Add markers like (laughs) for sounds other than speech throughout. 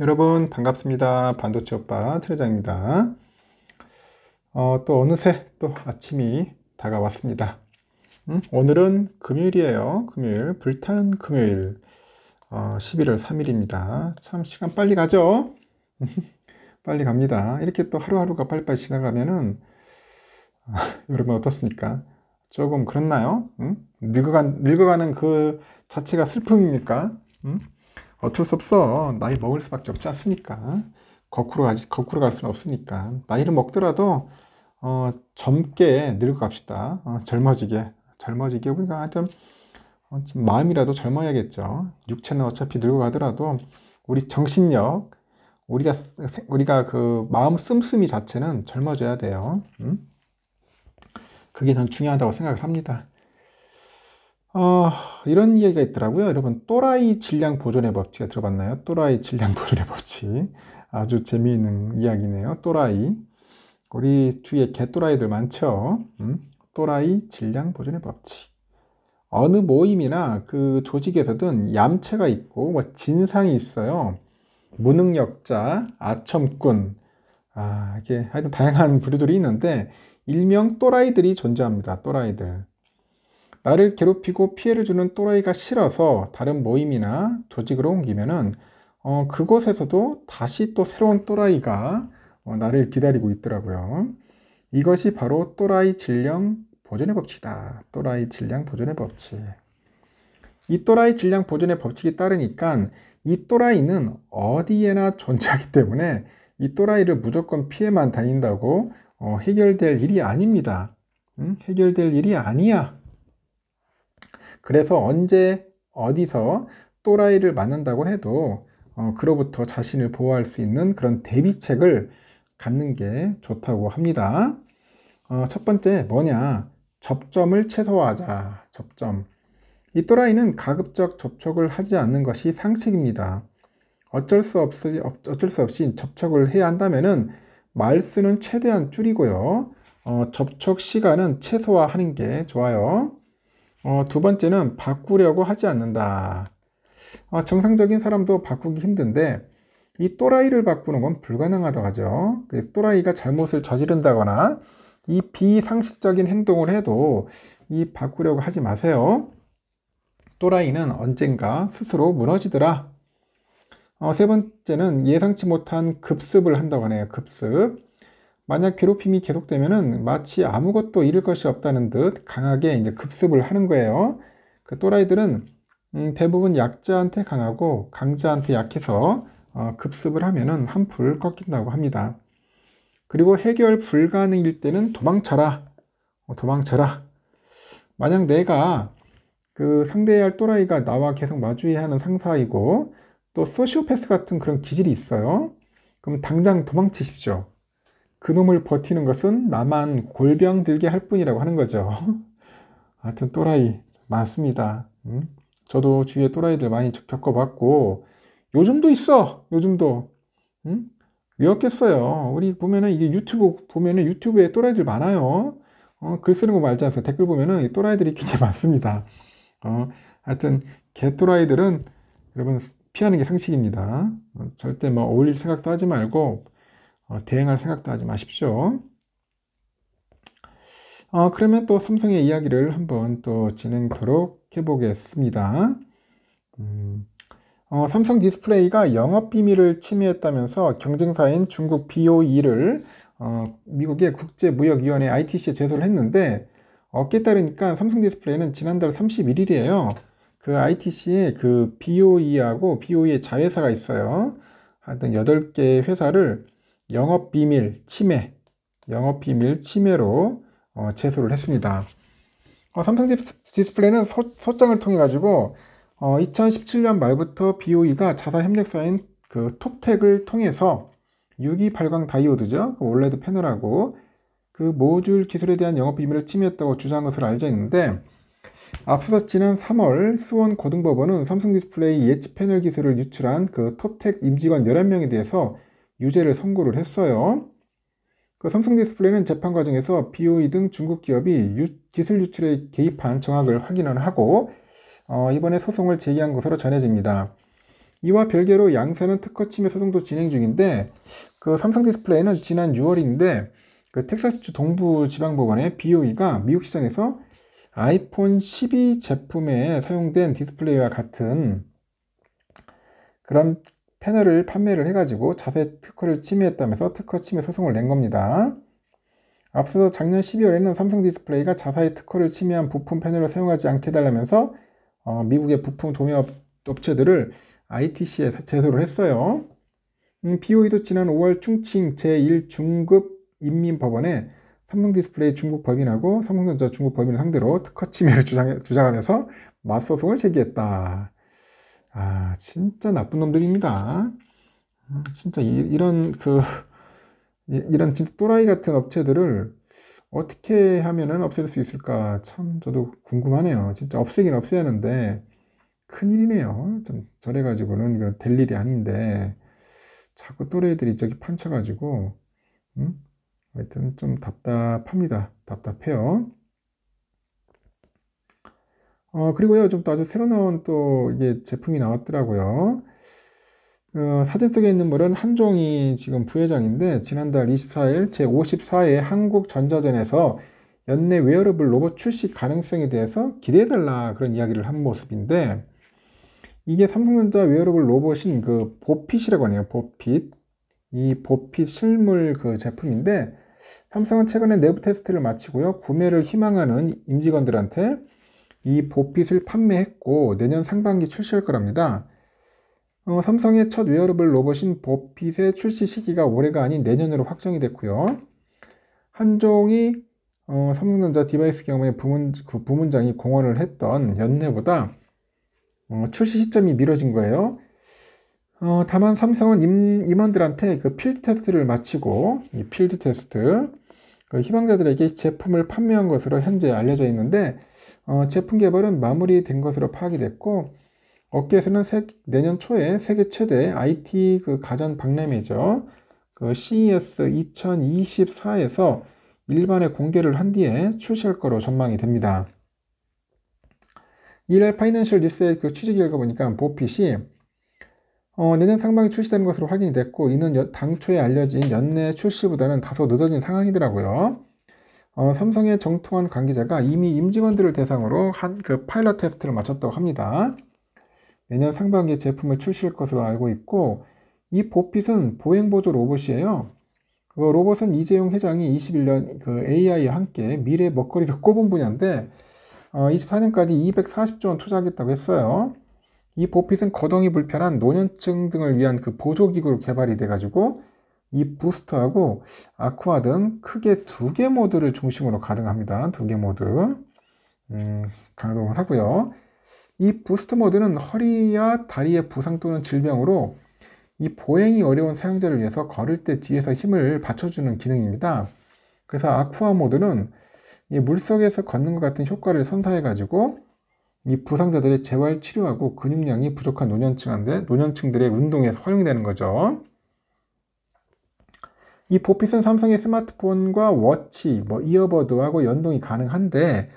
여러분 반갑습니다. 반도체 오빠 트레장입니다. 어, 또 어느새 또 아침이 다가왔습니다. 음? 오늘은 금요일이에요. 금요일 불타는 금요일 어, 11월 3일입니다. 참 시간 빨리 가죠? (laughs) 빨리 갑니다. 이렇게 또 하루하루가 빨리빨리 지나가면은 아, 여러분 어떻습니까? 조금 그렇나요? 음? 늙어간, 늙어가는 그 자체가 슬픔입니까? 음? 어쩔 수 없어. 나이 먹을 수밖에 없지 않습니까? 거꾸로 가지, 거꾸로 갈 수는 없으니까. 나이를 먹더라도, 어, 젊게 늙어갑시다. 어, 젊어지게. 젊어지게. 우리가 하여튼, 어, 마음이라도 젊어야겠죠. 육체는 어차피 늙어가더라도, 우리 정신력, 우리가, 우리가 그 마음 씀씀이 자체는 젊어져야 돼요. 음? 그게 전 중요하다고 생각을 합니다. 어, 이런 이야기가 있더라고요. 여러분, 또라이 질량 보존의 법칙 들어봤나요? 또라이 질량 (laughs) 보존의 법칙. 아주 재미있는 이야기네요. 또라이. 우리 주위에 개또라이들 많죠? 음? 또라이 질량 보존의 법칙. 어느 모임이나 그 조직에서든 얌체가 있고, 뭐, 진상이 있어요. 무능력자, 아첨꾼, 아, 이게 하여튼 다양한 부류들이 있는데, 일명 또라이들이 존재합니다. 또라이들. 나를 괴롭히고 피해를 주는 또라이가 싫어서 다른 모임이나 조직으로 옮기면은 어, 그곳에서도 다시 또 새로운 또라이가 어, 나를 기다리고 있더라고요. 이것이 바로 또라이 질량 보존의 법칙이다. 또라이 질량 보존의 법칙. 이 또라이 질량 보존의 법칙이 따르니까 이 또라이는 어디에나 존재하기 때문에 이 또라이를 무조건 피해만 다닌다고 어, 해결될 일이 아닙니다. 응? 해결될 일이 아니야. 그래서 언제 어디서 또라이를 만난다고 해도 어, 그로부터 자신을 보호할 수 있는 그런 대비책을 갖는 게 좋다고 합니다. 어, 첫 번째 뭐냐? 접점을 최소화하자. 접점. 이 또라이는 가급적 접촉을 하지 않는 것이 상식입니다. 어쩔 수 없이, 어쩔 수 없이 접촉을 해야 한다면 말수는 최대한 줄이고요. 어, 접촉 시간은 최소화하는 게 좋아요. 어, 두 번째는 바꾸려고 하지 않는다. 어, 정상적인 사람도 바꾸기 힘든데 이 또라이를 바꾸는 건 불가능하다고 하죠. 그래서 또라이가 잘못을 저지른다거나 이 비상식적인 행동을 해도 이 바꾸려고 하지 마세요. 또라이는 언젠가 스스로 무너지더라. 어, 세 번째는 예상치 못한 급습을 한다고 하네요. 급습. 만약 괴롭힘이 계속되면은 마치 아무것도 잃을 것이 없다는 듯 강하게 이제 급습을 하는 거예요. 그 또라이들은 음, 대부분 약자한테 강하고 강자한테 약해서 어, 급습을 하면은 한풀 꺾인다고 합니다. 그리고 해결 불가능일 때는 도망쳐라. 어, 도망쳐라. 만약 내가 그상대할 또라이가 나와 계속 마주해야 하는 상사이고 또 소시오패스 같은 그런 기질이 있어요. 그럼 당장 도망치십시오. 그놈을 버티는 것은 나만 골병 들게 할 뿐이라고 하는 거죠. 하여튼 (laughs) 또라이 많습니다. 음? 저도 주위에 또라이들 많이 겪어봤고 요즘도 있어. 요즘도 음? 위협겠어요. 우리 보면은 이게 유튜브 보면은 유튜브에 또라이들 많아요. 어, 글 쓰는 거 말지 않습니 댓글 보면은 또라이들이 굉장히 (laughs) 많습니다. 어, 하여튼 개또라이들은 여러분 피하는 게 상식입니다. 어, 절대 뭐 어울릴 생각도 하지 말고 어, 대행할 생각도 하지 마십시오. 어, 그러면 또 삼성의 이야기를 한번 또 진행토록 해보겠습니다. 음, 어, 삼성 디스플레이가 영업 비밀을 침해했다면서 경쟁사인 중국 BOE를 어, 미국의 국제무역위원회 ITC에 제소를 했는데 어깨 따르니까 삼성 디스플레이는 지난달 31일이에요. 그 ITC에 그 BOE하고 BOE의 자회사가 있어요. 하여튼 8개의 회사를 영업 비밀 침해, 영업 비밀 침해로 어, 제소를 했습니다. 어, 삼성 디스플레이는 소, 장을 통해 가지고 어, 2017년 말부터 BOE가 자사 협력사인 그 톡텍을 통해서 유기 발광 다이오드죠. 그 올레드 패널하고 그 모듈 기술에 대한 영업 비밀을 침해했다고 주장한 것으로 알려져 있는데 앞서서 지난 3월 수원 고등법원은 삼성 디스플레이 예치 패널 기술을 유출한 그 톱텍 임직원 11명에 대해서 유죄를 선고를 했어요. 그 삼성 디스플레이는 재판 과정에서 BOE 등 중국 기업이 유, 기술 유출에 개입한 정황을 확인을 하고 어, 이번에 소송을 제기한 것으로 전해집니다. 이와 별개로 양사는 특허 침해 소송도 진행 중인데 그 삼성 디스플레이는 지난 6월인데 그 텍사스주 동부 지방법원의 BOE가 미국 시장에서 아이폰 12 제품에 사용된 디스플레이와 같은 그런 패널을 판매를 해가지고 자세 특허를 침해했다면서 특허 침해 소송을 낸 겁니다. 앞서 작년 12월에는 삼성 디스플레이가 자사의 특허를 침해한 부품 패널을 사용하지 않게 해달라면서 어, 미국의 부품 도매 업체들을 ITC에 제소를 했어요. 음, BOE도 지난 5월 충칭 제1중급 인민법원에 삼성 디스플레이 중국 법인하고 삼성전자 중국 법인을 상대로 특허 침해를 주장, 주장하면서 맞소송을 제기했다. 아, 진짜 나쁜 놈들입니다. 아, 진짜 이, 런그 이런 진짜 또라이 같은 업체들을 어떻게 하면은 없앨 수 있을까 참 저도 궁금하네요. 진짜 없애긴 없애야 하는데 큰일이네요. 좀 저래 가지고는 이거 될 일이 아닌데 자꾸 또래들이 저기 판쳐 가지고 음? 하여튼 좀 답답합니다. 답답해요. 어, 그리고요, 좀 또 아주 새로 나온 또 이게 제품이 나왔더라고요. 어, 사진 속에 있는 물은한종이 지금 부회장인데, 지난달 24일 제54회 한국전자전에서 연내 웨어러블 로봇 출시 가능성에 대해서 기대해달라 그런 이야기를 한 모습인데, 이게 삼성전자 웨어러블 로봇인 그 보핏이라고 하네요. 보핏. 이 보핏 실물 그 제품인데, 삼성은 최근에 내부 테스트를 마치고요. 구매를 희망하는 임직원들한테 이 보핏을 판매했고 내년 상반기 출시할 거랍니다. 어, 삼성의 첫 웨어러블 로봇인 보핏의 출시 시기가 올해가 아닌 내년으로 확정이 됐고요. 한종이 어, 삼성전자 디바이스 경험의 부문, 그 부문장이 공언을 했던 연내보다 어, 출시 시점이 미뤄진 거예요. 어, 다만 삼성은 임, 원들한테그 필드 테스트를 마치고 이 필드 테스트 그 희망자들에게 제품을 판매한 것으로 현재 알려져 있는데 어, 제품 개발은 마무리된 것으로 파악이 됐고 업계에서는 세, 내년 초에 세계 최대 IT 그 가전 박람회죠. 그 CES 2024에서 일반에 공개를 한 뒤에 출시할 거로 전망이 됩니다. 이날 파이낸셜 뉴스의 그 취재 결과 보니까 보핏이 어, 내년 상반기 출시되는 것으로 확인이 됐고 이는 여, 당초에 알려진 연내 출시보다는 다소 늦어진 상황이더라고요. 어, 삼성의 정통한 관계자가 이미 임직원들을 대상으로 한 그 파일럿 테스트를 마쳤다고 합니다. 내년 상반기에 제품을 출시할 것으로 알고 있고 이 보핏은 보행보조 로봇이에요. 그 로봇은 이재용 회장이 21년 그 AI와 함께 미래 먹거리를 (laughs) 꼽은 분야인데 어, 24년까지 240조 원 투자하겠다고 했어요. 이 보핏은 거동이 불편한 노년층 등을 위한 그 보조기구로 개발이 돼가지고 이부스트하고 아쿠아 등 크게 두 개 모드를 중심으로 가능합니다. 두 개 모드 음, 가동을 하고요. 이부스트 모드는 허리와 다리의 부상 또는 질병으로 이 보행이 어려운 사용자를 위해서 걸을 때 뒤에서 힘을 받쳐주는 기능입니다. 그래서 아쿠아 모드는 이 물속에서 걷는 것 같은 효과를 선사해가지고 이 부상자들의 재활 치료하고 근육량이 부족한 노년층한테 노년층들의 운동에 활용되는 거죠. 이 보핏은 삼성의 스마트폰과 워치, 뭐 이어버드하고 연동이 가능한데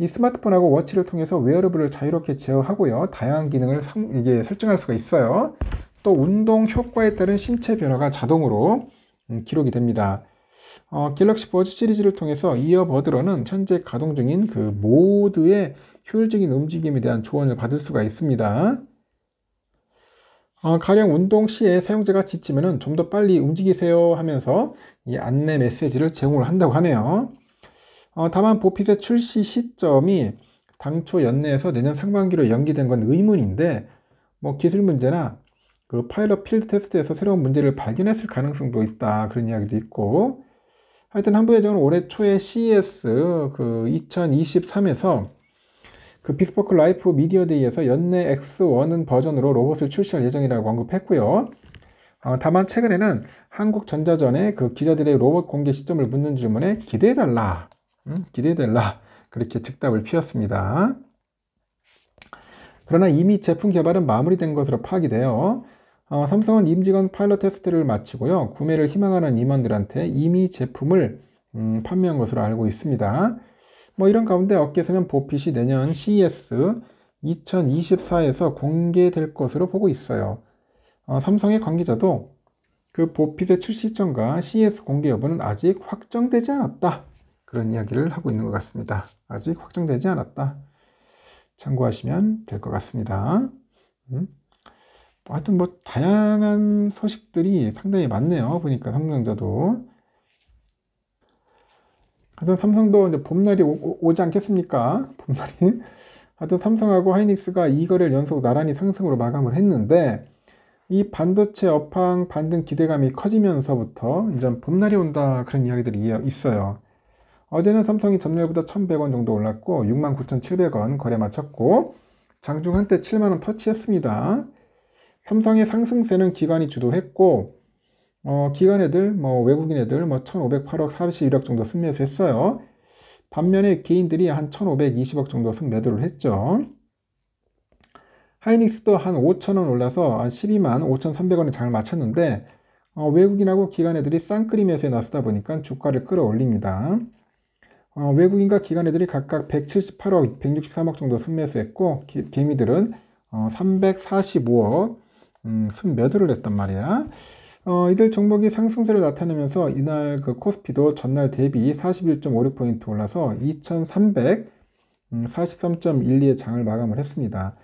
이 스마트폰하고 워치를 통해서 웨어러블을 자유롭게 제어하고요. 다양한 기능을 삼, 이게 설정할 수가 있어요. 또 운동 효과에 따른 신체 변화가 자동으로 음, 기록이 됩니다. 어, 갤럭시 버즈 시리즈를 통해서 이어버드로는 현재 가동 중인 그 모드의 효율적인 움직임에 대한 조언을 받을 수가 있습니다. 어, 가령 운동 시에 사용자가 지치면 좀 더 빨리 움직이세요 하면서 이 안내 메시지를 제공을 한다고 하네요. 어, 다만 보핏의 출시 시점이 당초 연내에서 내년 상반기로 연기된 건 의문인데 뭐 기술 문제나 그 파일럿 필드 테스트에서 새로운 문제를 발견했을 가능성도 있다 그런 이야기도 있고 하여튼 한부 예정은 올해 초에 CES 그 2023에서 그 비스포크 라이프 미디어데이에서 연내 X1은 버전으로 로봇을 출시할 예정이라고 언급했고요. 어, 다만 최근에는 한국전자전의 그 기자들의 로봇 공개 시점을 묻는 질문에 기대해달라, 음, 기대해달라 그렇게 즉답을 피웠습니다. 그러나 이미 제품 개발은 마무리된 것으로 파악이 되요 어, 삼성은 임직원 파일럿 테스트를 마치고요. 구매를 희망하는 임원들한테 이미 제품을 음, 판매한 것으로 알고 있습니다. 뭐 이런 가운데 업계에서는 보핏이 내년 CES 2024에서 공개될 것으로 보고 있어요. 어, 삼성의 관계자도 그 보핏의 출시 점과 CES 공개 여부는 아직 확정되지 않았다. 그런 이야기를 하고 있는 것 같습니다. 아직 확정되지 않았다. 참고하시면 될 것 같습니다. 음. 뭐 하여튼 뭐 다양한 소식들이 상당히 많네요. 보니까 삼성자도 하여튼 삼성도 이제 봄날이 오, 지 않겠습니까? (laughs) 봄날이. 하여튼 삼성하고 하이닉스가 이거래를 연속 나란히 상승으로 마감을 했는데 이 반도체 업황 반등 기대감이 커지면서부터 이제 봄날이 온다 그런 이야기들이 있어요. 어제는 삼성이 전날보다 1,100원 정도 올랐고 69,700원 거래 마쳤고 장중 한때 7만원 터치했습니다. 삼성의 상승세는 기관이 주도했고 어, 기관 애들, 뭐 외국인 애들 뭐 1,508억 41억 정도 승매수했어요 반면에 개인들이 한 1,520억 정도 승매도를 했죠. 하이닉스도 한 5천원 올라서 한 12만 5,300원에 장을 마쳤는데 어, 외국인하고 기관 애들이 쌍끌이 매수에 나서다 보니까 주가를 끌어올립니다. 어, 외국인과 기관 애들이 각각 178억, 163억 정도 승매수했고 개미들은 어, 345억 음, 순매도를 했단 말이야. 어, 이들 종목이 상승세를 나타내면서 이날 그 코스피도 전날 대비 41.56포인트 올라서 2343.12의 음, 장을 마감을 했습니다.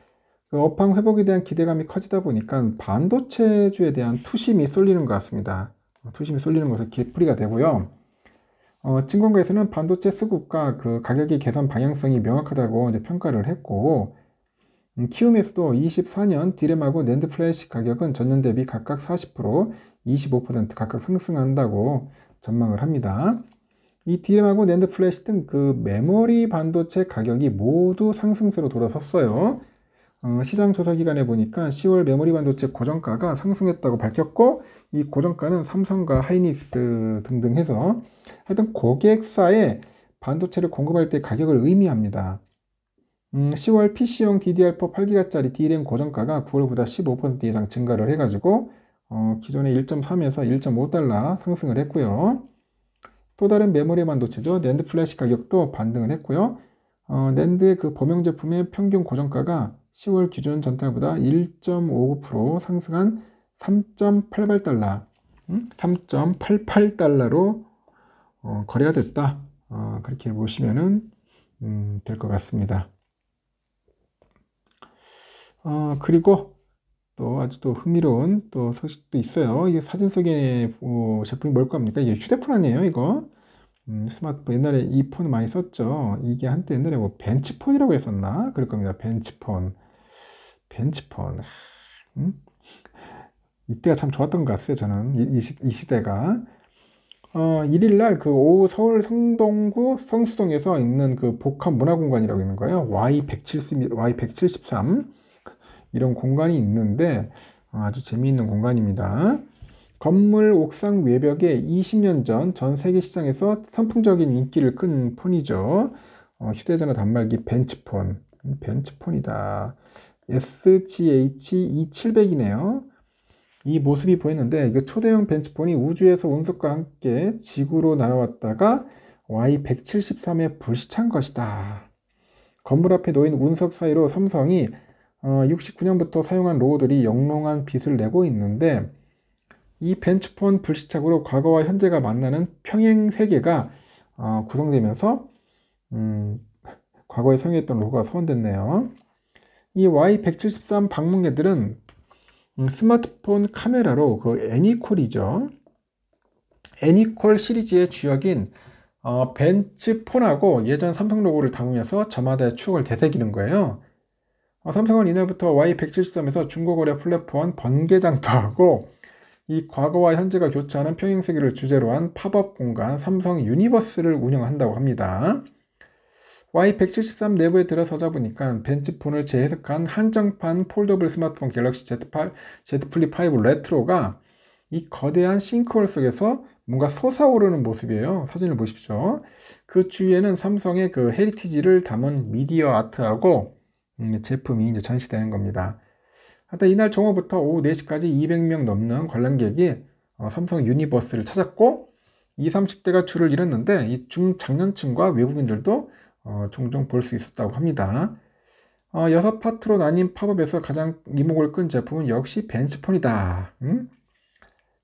그 업황 회복에 대한 기대감이 커지다 보니까 반도체주에 대한 투심이 쏠리는 것 같습니다. 어, 투심이 쏠리는 것은 길풀이가 되고요. 어, 증권가에서는 반도체 수급과 그 가격이 개선 방향성이 명확하다고 이제 평가를 했고, 음, 키움에서도 24년 디램하고 낸드 플래시 가격은 전년 대비 각각 40%, 25% 각각 상승한다고 전망을 합니다. 이디램하고 낸드 플래시 등 그 메모리 반도체 가격이 모두 상승세로 돌아섰어요. 어, 시장 조사 기간에 보니까 10월 메모리 반도체 고정가가 상승했다고 밝혔고 이 고정가는 삼성과 하이닉스 등등 해서 하여튼 고객사에 반도체를 공급할 때 가격을 의미합니다. 음, 10월 PC용 DDR4 8기가짜리 DRAM 고정가가 9월보다 15% 이상 증가를 해가지고 어, 기존에 1.3에서 1.5달러 상승을 했고요. 또 다른 메모리 반도체죠. 낸드 플래시 가격도 반등을 했고요. 어, 낸드의 그 범용 제품의 평균 고정가가 10월 기준 전달보다 1.59% 상승한 3.88달러, 3.88달러로 음? 어, 거래가 됐다. 어, 그렇게 보시면 음, 될것 같습니다. 어, 그리고 또 아주 또 흥미로운 또 소식도 있어요. 이 사진 속에 어, 제품이 뭘 겁니까? 이게 휴대폰 아니에요, 이거? 음, 스마트폰 옛날에 이 폰 많이 썼죠. 이게 한때 옛날에 뭐 벤치폰이라고 했었나? 그럴 겁니다. 벤치폰, 벤치폰. 음? 이때가 참 좋았던 것 같아요. 저는 이, 이, 시, 이 시대가. 어, 1일날 그 오후 서울 성동구 성수동에서 있는 그 복합문화공간이라고 있는 거예요. Y173, Y173. 이런 공간이 있는데 아, 아주 재미있는 공간입니다. 건물 옥상 외벽에 20년 전 전 세계 시장에서 선풍적인 인기를 끈 폰이죠. 어, 휴대전화 단말기 벤츠폰. 음, 벤츠폰이다. SGH2700이네요. 이 모습이 보였는데 이 그 초대형 벤츠폰이 우주에서 운석과 함께 지구로 날아왔다가 Y173에 불시찬 것이다. 건물 앞에 놓인 운석 사이로 삼성이 69년부터 어, 사용한 로우들이 영롱한 빛을 내고 있는데 이 벤츠폰 불시착으로 과거와 현재가 만나는 평행 세계가 어, 구성되면서 음, 과거에 사용했던 로고가 소환됐네요. 이 Y173 방문객들은 음, 스마트폰 카메라로 그 애니콜이죠. 애니콜 시리즈의 주역인 어, 벤츠폰하고 예전 삼성 로고를 담으면서 저마다의 추억을 되새기는 거예요. 어, 삼성은 이날부터 Y173에서 중고거래 플랫폼 번개장터 하고 이 과거와 현재가 교차하는 평행세계를 주제로 한 팝업 공간 삼성 유니버스를 운영한다고 합니다. Y173 내부에 들어서자 보니까 벤치폰을 재해석한 한정판 폴더블 스마트폰 갤럭시 Z8, Z 플립 5 레트로가 이 거대한 싱크홀 속에서 뭔가 솟아오르는 모습이에요. 사진을 보십시오. 그 주위에는 삼성의 그 헤리티지를 담은 미디어 아트하고 음, 제품이 이제 전시되는 겁니다. 하여튼 이날 정오부터 오후 4시까지 200명 넘는 관람객이 어, 삼성 유니버스를 찾았고 20, 30대가 줄을 이뤘는데 이 중장년층과 외국인들도 어, 종종 볼 수 있었다고 합니다. 어, 여섯 파트로 나뉜 팝업에서 가장 이목을 끈 제품은 역시 벤치폰이다. 응? 음?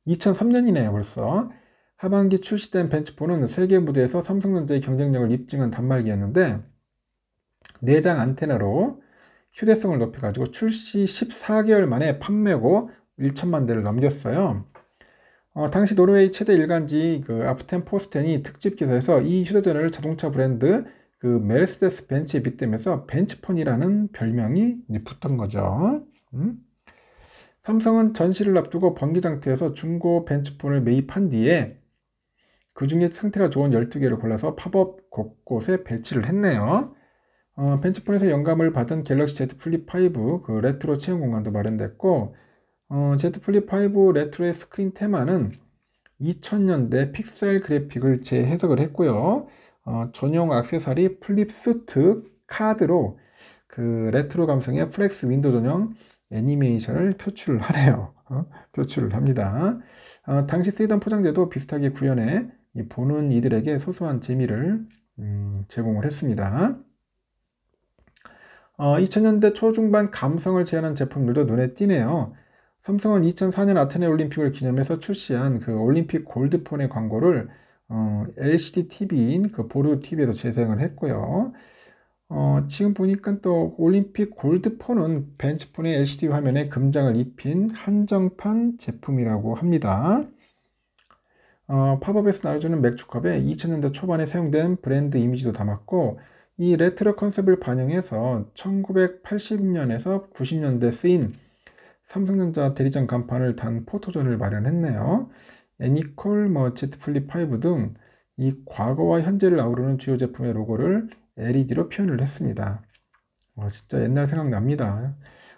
2003년이네요, 벌써. 하반기 출시된 벤치폰은 세계 무대에서 삼성전자의 경쟁력을 입증한 단말기였는데 내장 네 안테나로 휴대성을 높여가지고 출시 14개월 만에 판매고 1천만 대를 넘겼어요. 어, 당시 노르웨이 최대 일간지 그 아프텐 포스텐이 특집 기사에서 이 휴대전화를 자동차 브랜드 그 메르세데스 벤츠에 빗대면서 벤츠폰이라는 별명이 붙은 거죠. 음? 삼성은 전시를 앞두고 번기장터에서 중고 벤츠폰을 매입한 뒤에 그 중에 상태가 좋은 12개를 골라서 팝업 곳곳에 배치를 했네요. 어, 벤치폰에서 영감을 받은 갤럭시 Z 플립 5그 레트로 체험 공간도 마련됐고 어, Z 플립 5 레트로의 스크린 테마는 2000년대 픽셀 그래픽을 재해석을 했고요. 어, 전용 악세사리 플립 수트 카드로 그 레트로 감성의 플렉스 윈도 전용 애니메이션을 표출을 하네요. 어? 표출을 합니다. 어, 당시 쓰이던 포장재도 비슷하게 구현해 보는 이들에게 소소한 재미를 음, 제공을 했습니다. 어, 2000년대 초중반 감성을 제현한 제품들도 눈에 띄네요. 삼성은 2004년 아테네 올림픽을 기념해서 출시한 그 올림픽 골드폰의 광고를 어, LCD TV인 그 보르 TV에도 재생을 했고요. 어, 지금 보니까 또 올림픽 골드폰은 벤츠폰의 LCD 화면에 금장을 입힌 한정판 제품이라고 합니다. 어, 팝업에서 나눠주는 맥주컵에 2000년대 초반에 사용된 브랜드 이미지도 담았고 이 레트로 컨셉을 반영해서 1980년에서 90년대 쓰인 삼성전자 대리점 간판을 단 포토존을 마련했네요. 애니콜, 뭐 제트플립 5등 이 과거와 현재를 아우르는 주요 제품의 로고를 LED로 표현을 했습니다. 어, 진짜 옛날 생각납니다.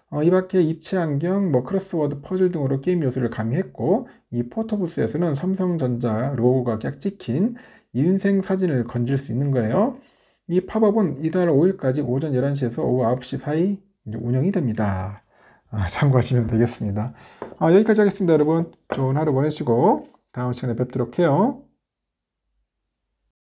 어, 이 밖에 입체 안경, 뭐 크로스워드 퍼즐 등으로 게임 요소를 가미했고 이 포토부스에서는 삼성전자 로고가 깍 찍힌 인생 사진을 건질 수 있는 거예요. 이 팝업은 이달 5일까지 오전 11시에서 오후 9시 사이 운영이 됩니다. 아, (laughs) 참고하시면 되겠습니다. 아, 여기까지 하겠습니다, 여러분. 좋은 하루 보내시고 다음 시간에 뵙도록 해요.